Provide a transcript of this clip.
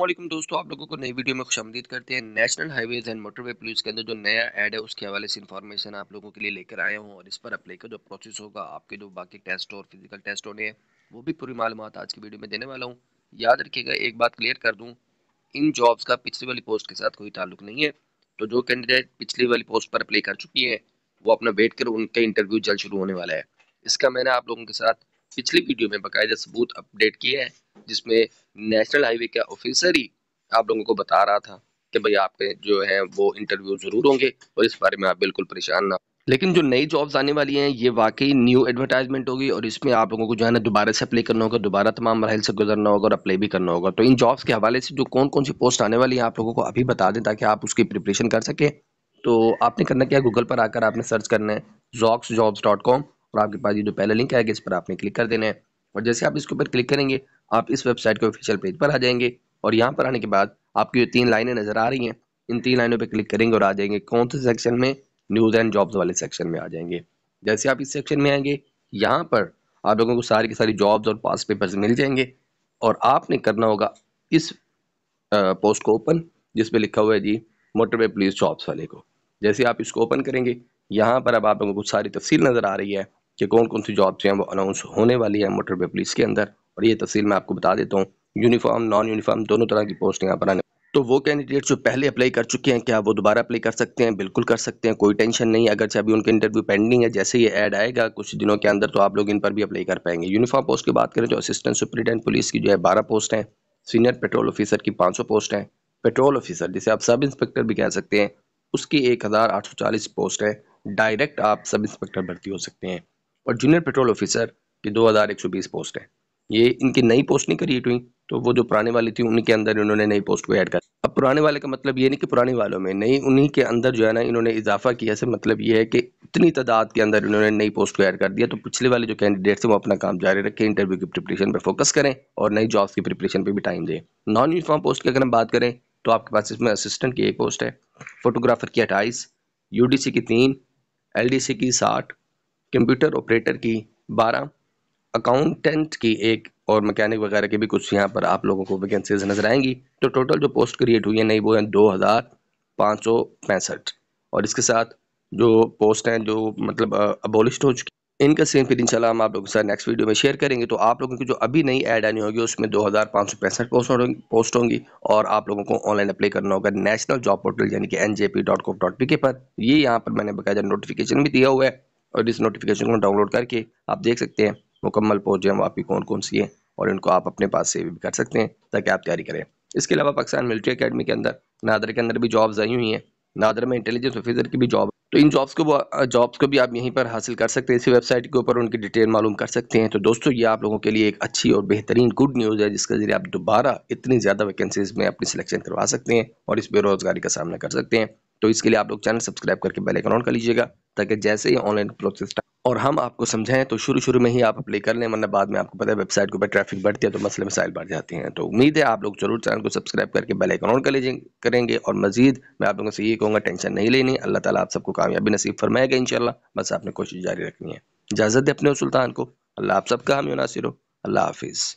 वालेकुम दोस्तों आप लोगों को नई वीडियो में खुश करते हैं national highways and motorway police के अंदर जो नया ऐड है उसके हवाले से इन्फॉर्मेशन आप लोगों के लिए लेकर आया हूं और इस पर अप्लाई का जो प्रोसेस होगा आपके जो बाकी टेस्ट और फिजिकल टेस्ट होने हैं वो भी पूरी मालूम आज की वीडियो में देने वाला हूँ याद रखिएगा एक बात क्लियर कर दूँ इन जॉब्स का पिछली वाली पोस्ट के साथ कोई ताल्लुक नहीं है तो जो कैंडिडेट पिछली वाली पोस्ट पर अप्लाई कर चुकी है वो अपना वेट कर उनका इंटरव्यू जल्द शुरू होने वाला है इसका मैंने आप लोगों के साथ पिछली वीडियो में बाकायदा सबूत अपडेट किया है जिसमें नेशनल हाईवे का ऑफिसर ही आप लोगों को बता रहा था कि भाई आपके जो है वो इंटरव्यू जरूर होंगे और इस बारे में आप बिल्कुल परेशान ना लेकिन जो नई जॉब्स आने वाली हैं ये वाकई न्यू एडवर्टाइजमेंट होगी और इसमें आप लोगों को जो है ना दोबारा से अप्लाई करना होगा दोबारा तमाम मरहल से गुजरना होगा और अप्लाई भी करना होगा तो इन जॉब्स के हवाले से जो कौन कौन सी पोस्ट आने वाली है आप लोगों को अभी बता दें ताकि आप उसकी प्रिपरेशन कर सकें तो आपने करना क्या गूगल पर आकर आपने सर्च करना है जॉक्स और आपके पास ये जो पहला लिंक आएगा इस पर आपने क्लिक कर देना है और जैसे आप इसके ऊपर क्लिक करेंगे आप इस वेबसाइट के ऑफिशियल पेज पर आ जाएंगे और यहाँ पर आने के बाद आपकी जो तीन लाइनें नज़र आ रही हैं इन तीन लाइनों पर क्लिक करेंगे और आ जाएंगे कौन से सेक्शन में न्यूज़ एंड जॉब्स वाले सेक्शन में आ जाएंगे जैसे आप इस सेक्शन में आएंगे यहाँ पर आप लोगों को सारी की सारी जॉब्स और पास पेपर्स मिल जाएंगे और आपने करना होगा इस पोस्ट को ओपन जिसपे लिखा हुआ है जी मोटरवे पुलिस जॉब्स वाले को जैसे आप इसको ओपन करेंगे यहाँ पर अब आप लोगों को सारी तफसील नज़र आ रही है कि कौन कौन सी जॉब्स हैं वो अनाउंस होने वाली है मोटरवे पुलिस के अंदर और ये तफसील मैं आपको बता देता हूँ यूनिफॉर्म नॉन यूनिफॉर्म दोनों तरह की पोस्ट यहाँ पर आने तो वो कैंडिडेट जो पहले अप्लाई कर चुके हैं क्या वो दोबारा अप्लाई कर सकते हैं बिल्कुल कर सकते हैं कोई टेंशन नहीं अगर अभी उनके इंटरव्यू पेंडिंग है जैसे ये ऐड आएगा कुछ दिनों के अंदर तो आप लोग इन पर भी अप्लाई कर पाएंगे यूनिफॉर्म पोस्ट की बात करें तो असिस्टेंट सुप्रिटेंडेंट पुलिस की जो है बारह पोस्ट हैं सीनियर पेट्रोल ऑफिसर की पाँच पोस्ट हैं पेट्रोल ऑफिसर जिसे आप सब इंस्पेक्टर भी कह सकते हैं उसकी एक पोस्ट है डायरेक्ट आप सब इंस्पेक्टर भर्ती हो सकते हैं और जूनियर पेट्रोल ऑफिसर की दो हज़ार एक सौ बीस पोस्ट है ये इनकी नई पोस्ट नहीं क्रिएट हुई तो वो जो पुराने वाली थी उनके अंदर इन्होंने नई पोस्ट को ऐड कर अब पुराने वाले का मतलब ये नहीं कि पुराने वालों में नई उन्हीं के अंदर जो है ना इन्होंने इजाफा किया से मतलब ये है कि इतनी तादाद के अंदर इन्होंने नई पोस्ट को ऐड कर दिया तो पिछले वाले जो कैंडिडेट्स हैं वो अपना काम जारी रखें इंटरव्यू की प्रिपरेशन पर फोकस करें और नई जॉब्स की प्रिपरेशन पर भी टाइम दें नॉन यूनिफॉर्म पोस्ट की अगर हम बात करें तो आपके पास इसमें असिस्टेंट की एक पोस्ट है फोटोग्राफर की अट्ठाईस यू की तीन एल की साठ कंप्यूटर ऑपरेटर की बारह अकाउंटेंट की एक और मैकेनिक वगैरह की भी कुछ यहाँ पर आप लोगों को वैकेंसीज नजर आएंगी तो टोटल जो पोस्ट क्रिएट हुई है नई वो है दो हज़ार पाँच सौ पैंसठ और इसके साथ जो पोस्ट हैं जो मतलब अबोलिस्ट हो चुकी इनका सेम फिर इंशाल्लाह हम आप लोगों के साथ नेक्स्ट वीडियो में शेयर करेंगे तो आप लोगों की जो अभी नई ऐड आनी होगी उसमें दो हज़ार पाँच सौ पैंसठ पोस्ट होंगी और आप लोगों को ऑनलाइन अप्लाई करना होगा नेशनल जॉब पोर्टल यानी कि N J P dot com dot P K पर ये यहाँ पर मैंने बकायदा नोटिफिकेशन भी दिया हुआ है और इस नोटिफिकेशन को डाउनलोड करके आप देख सकते हैं मुकम्मल पोजियम आपकी कौन कौन सी है और इनको आप अपने पास से भी कर सकते हैं ताकि आप तैयारी करें इसके अलावा पाकिस्तान मिलिट्री अकेडमी के अंदर नादर के अंदर भी जॉब्स आई हुई हैं नादर में इंटेलिजेंस ऑफिसर की भी जॉब तो इन जॉब्स को जॉब्स को भी आप यहीं पर हासिल कर सकते हैं इसी वेबसाइट के ऊपर उनकी डिटेल मालूम कर सकते हैं तो दोस्तों ये आप लोगों के लिए एक अच्छी और बेहतरीन गुड न्यूज़ है जिसके जरिए आप दोबारा इतनी ज़्यादा वैकेंसीज में अपनी सिलेक्शन करवा सकते हैं और इस बेरोजगारी का सामना कर सकते हैं तो इसके लिए आप लोग चैनल सब्सक्राइब करके बेल आइकन ऑन कर लीजिएगा ताकि जैसे ही ऑनलाइन प्रोसेस और हम आपको समझाएं तो शुरू शुरू में ही आप अप्लाई कर लें वरना बाद में आपको पता है वेबसाइट के ऊपर ट्रैफिक बढ़ती है तो मसले मसाइल बढ़ जाते हैं तो उम्मीद है आप लोग जरूर चैनल को सब्सक्राइब करके बेल आइकन ऑन कर लीजिए करेंगे और मजीद मैं आप लोगों से ये कहूँगा टेंशन नहीं लेनी अल्लाह ताला आप सबको कामयाबी नसीब फरमाएगा इन बस आपने कोशिश जारी रखनी है इजाज़त दे अपने सुल्तान को अल्लाह आप सबका हम नासिर हो अल्लाह हाफिज़